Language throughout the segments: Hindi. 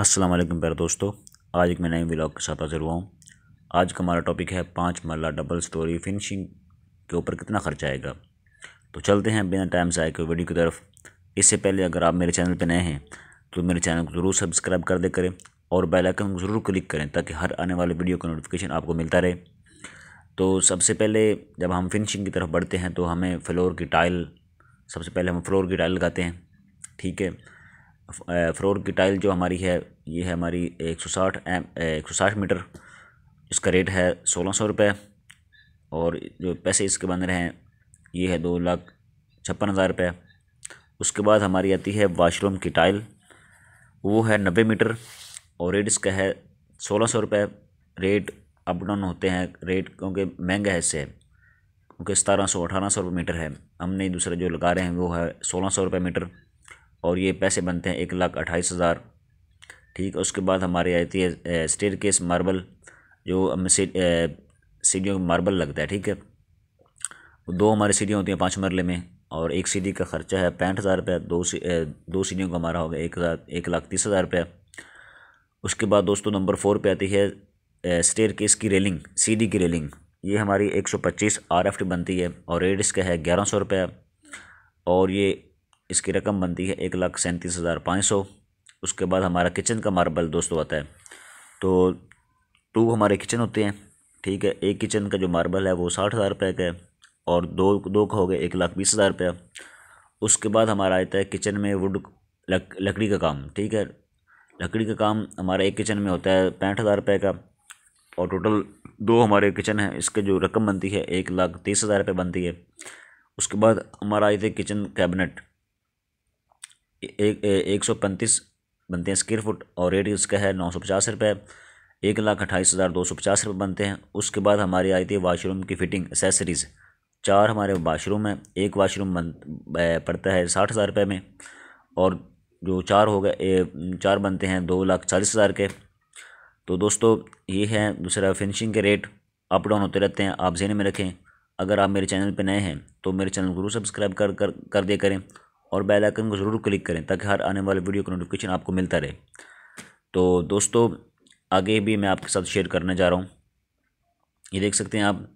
अस्सलाम वालेकुम प्यारे दोस्तों आज एक मैं नए ब्लॉग के साथ हाजिर हुआ हूँ आज का हमारा टॉपिक है पाँच मरला डबल स्टोरी फिनिशिंग के ऊपर कितना खर्च आएगा तो चलते हैं बिना टाइम से आए के वीडियो की तरफ इससे पहले अगर आप मेरे चैनल पर नए हैं तो मेरे चैनल को ज़रूर सब्सक्राइब कर दे करें और बेल आइकन को ज़रूर क्लिक करें ताकि हर आने वाले वीडियो का नोटिफिकेशन आपको मिलता रहे तो सबसे पहले जब हम फिनिशिंग की तरफ बढ़ते हैं तो हमें फ्लोर की टाइल सबसे पहले हम फ्लोर की टाइल लगाते हैं ठीक है फ्लोर की टाइल जो हमारी है ये है हमारी एक सौ साठ एम एक सौ साठ मीटर इसका रेट है सोलह सौ रुपये और जो पैसे इसके बन रहे हैं ये है दो लाख छप्पन हज़ार रुपये उसके बाद हमारी आती है वाशरूम की टाइल वो है नब्बे मीटर और रेट इसका है सोलह सौ रुपये रेट अप डाउन होते हैं रेट क्योंकि महंगा है इससे क्योंकि सतारह सौ अठारह सौ रुपये मीटर है हमने दूसरा जो लगा रहे हैं वो है सोलह सौ रुपये मीटर और ये पैसे बनते हैं एक लाख अट्ठाईस हज़ार ठीक उसके बाद हमारी आती है स्टेर केस मार्बल जो सीढ़ियों में मार्बल लगता है ठीक है दो हमारी सीढ़ियाँ होती हैं पाँच मरले में और एक सीढ़ी का खर्चा है पैंठ हज़ार रुपया दो दो सीढ़ियों का हमारा हो गया एक हज़ार एक लाख तीस हज़ार रुपया उसके बाद दोस्तों नंबर फोर पे आती है स्टेयर केस की रेलिंग सीढ़ी की रेलिंग ये हमारी एक सौ पच्चीस आर एफ टी बनती है और रेट इसका है ग्यारह सौ रुपया और ये इसकी रकम बनती है एक लाख सैंतीस हज़ार पाँच सौ उसके बाद हमारा किचन का मार्बल दोस्तों आता है तो टू हमारे किचन होते हैं ठीक है एक किचन का जो मार्बल है वो साठ हज़ार रुपये का है और दो दो का हो गया एक लाख बीस हज़ार रुपया उसके बाद हमारा आता है किचन में वुड लक, लकड़ी का काम ठीक है लकड़ी का काम हमारा एक किचन में होता है पैंठ हज़ार रुपये का और टोटल दो हमारे किचन है इसके जो रकम बनती है एक लाख तीस हज़ार रुपये बनती है उसके बाद हमारा आए थे किचन कैबिनेट एक एक सौ पैंतीस बनते हैं स्क्वेयर फुट और रेट इसका है नौ सौ पचास रुपये एक लाख अट्ठाईस हज़ार दो सौ पचास रुपये बनते हैं उसके बाद हमारी आई थी वाशरूम की फ़िटिंग एसेसरीज़ चार हमारे वाशरूम हैं एक वाशरूम बन पड़ता है साठ हज़ार रुपये में और जो चार हो गए चार बनते हैं दो लाख चालीस हज़ार के तो दोस्तों ये है दूसरा फिनिशिंग के रेट अप डाउन होते रहते हैं आप जहन में रखें अगर आप मेरे चैनल पर नए हैं तो मेरे चैनल जरूर सब्सक्राइब कर कर कर दिया करें और बेल आइकन को ज़रूर क्लिक करें ताकि हर आने वाले वीडियो का नोटिफिकेशन आपको मिलता रहे तो दोस्तों आगे भी मैं आपके साथ शेयर करने जा रहा हूँ ये देख सकते हैं आप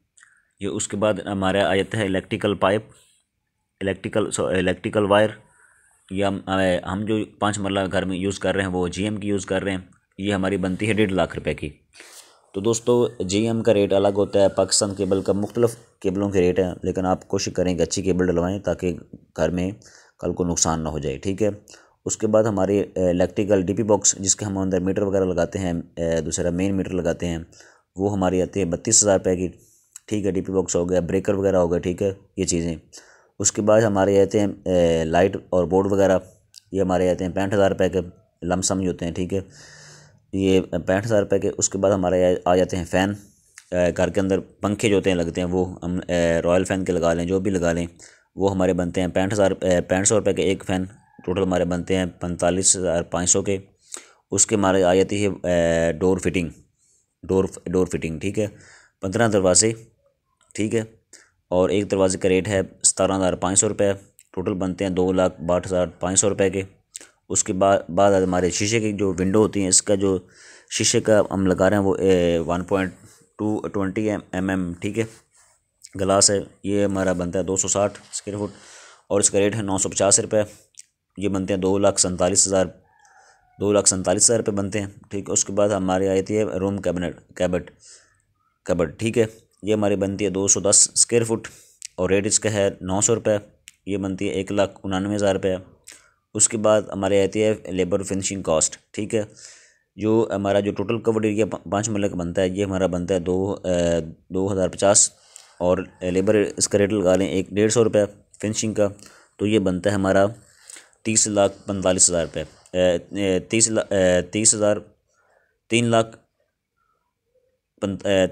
ये उसके बाद हमारा आ जाता है electrical pipe electrical electrical wire या हम हम जो पाँच मरला घर में यूज़ कर रहे हैं वो जी की यूज़ कर रहे हैं ये हमारी बनती है डेढ़ लाख रुपए की तो दोस्तों जीएम का रेट अलग होता है पाकिस्तान केबल का मुख्तलिफ केबलों के रेट हैं लेकिन आप कोशिश करें कि अच्छी केबल डलवाएँ ताकि घर में कल को नुकसान ना हो जाए ठीक है उसके बाद हमारी इलेक्ट्रिकल डीपी बॉक्स जिसके हम अंदर मीटर वगैरह लगाते हैं दूसरा मेन मीटर लगाते हैं वो हमारी आती है बत्तीस हज़ार रुपये की ठीक है डीपी बॉक्स हो गया ब्रेकर वगैरह हो गया ठीक है ये चीज़ें उसके बाद हमारे आते हैं लाइट और बोर्ड वगैरह ये हमारे आते हैं पैंठ हज़ार रुपये के लमसम ही होते हैं ठीक है ये पैंठ हज़ार रुपये के उसके बाद हमारे आ जाते हैं फ़ैन घर के अंदर पंखे जो होते हैं लगते हैं वो हम रॉयल फ़ैन के लगा लें जो भी लगा लें वो हमारे बनते हैं पैंठ हज़ार पैंठ सौ रुपये के एक फ़ैन टोटल हमारे बनते हैं पैंतालीस हज़ार पाँच सौ के उसके हमारे आ जाती है door fitting door door fitting ठीक है पंद्रह दरवाजे ठीक है और एक दरवाजे का रेट है सतारह हज़ार पाँच सौ रुपये टोटल बनते हैं दो लाख बाठ हज़ार पाँच सौ रुपये के उसके बाद बाद हमारे शीशे की जो विंडो होती हैं इसका जो शीशे का हम लगा रहे हैं वो one point two twenty M M ठीक है ग्लास है ये हमारा बनता है दो सौ साठ स्क्वेयर फुट और इसका रेट है नौ सौ पचास रुपये ये बनते हैं दो लाख सैंतालीस हज़ार दो लाख सैंतालीस हज़ार रुपये बनते हैं ठीक है उसके बाद हमारी आती है रूम कैबिनेट कैबट कैबट ठीक है ये हमारी बनती है दो सौ दस स्क्वेयर फुट और रेट इसका है नौ सौ रुपये ये बनती है एक लाख उनानवे हज़ार रुपये उसके बाद हमारी आती है लेबर फिनिशिंग कॉस्ट ठीक है जो हमारा जो टोटल कवर एरिया पाँच मरल का बनता है ये हमारा बनता है दो दो हज़ार पचास और लेबर इसका रेट लगा लें एक डेढ़ सौ रुपये फिनिशिंग का तो ये बनता है हमारा तीस लाख पैंतालीस हज़ार रुपये तीस तीस हज़ार तीन लाख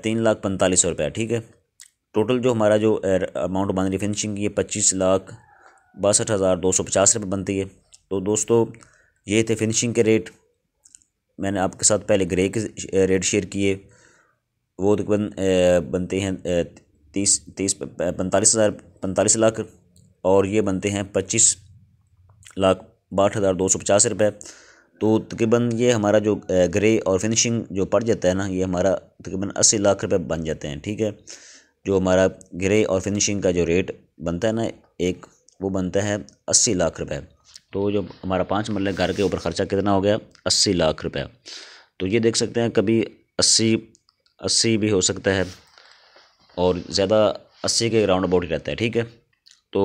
तीन लाख पैंतालीस सौ रुपया ठीक है टोटल जो हमारा जो अमाउंट बन रही फिनिशिंग की पच्चीस लाख बासठ हज़ार दो सौ पचास रुपये बनती है तो दोस्तों ये थे फिनिशिंग के रेट मैंने आपके साथ पहले ग्रे के रेट शेयर किए वो तकरीबन बनते हैं तीस तीस पैंतालीस हज़ार पैंतालीस लाख और ये बनते हैं पच्चीस लाख बाठ हज़ार दो सौ पचास रुपये तो तकरीबन ये हमारा जो ग्रे और फिनिशिंग जो पड़ जाता है ना ये हमारा तकरीबन अस्सी लाख रुपये बन जाते हैं ठीक है जो हमारा ग्रे और फिनिशिंग का जो रेट बनता है ना एक वो बनता है अस्सी लाख रुपये तो जो हमारा पाँच मरल घर के ऊपर ख़र्चा कितना हो गया अस्सी लाख रुपये तो ये देख सकते हैं कभी अस्सी अस्सी भी हो सकता है और ज़्यादा अस्सी के राउंड अबाउट ही रहता है ठीक है तो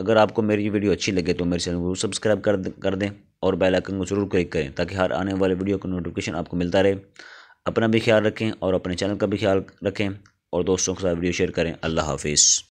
अगर आपको मेरी वीडियो अच्छी लगे तो मेरे चैनल को सब्सक्राइब कर कर दें और बेल आइकन को ज़रूर क्लिक करें ताकि हर आने वाले वीडियो का नोटिफिकेशन आपको मिलता रहे अपना भी ख्याल रखें और अपने चैनल का भी ख्याल रखें और दोस्तों के साथ वीडियो शेयर करें अल्लाह हाफिज़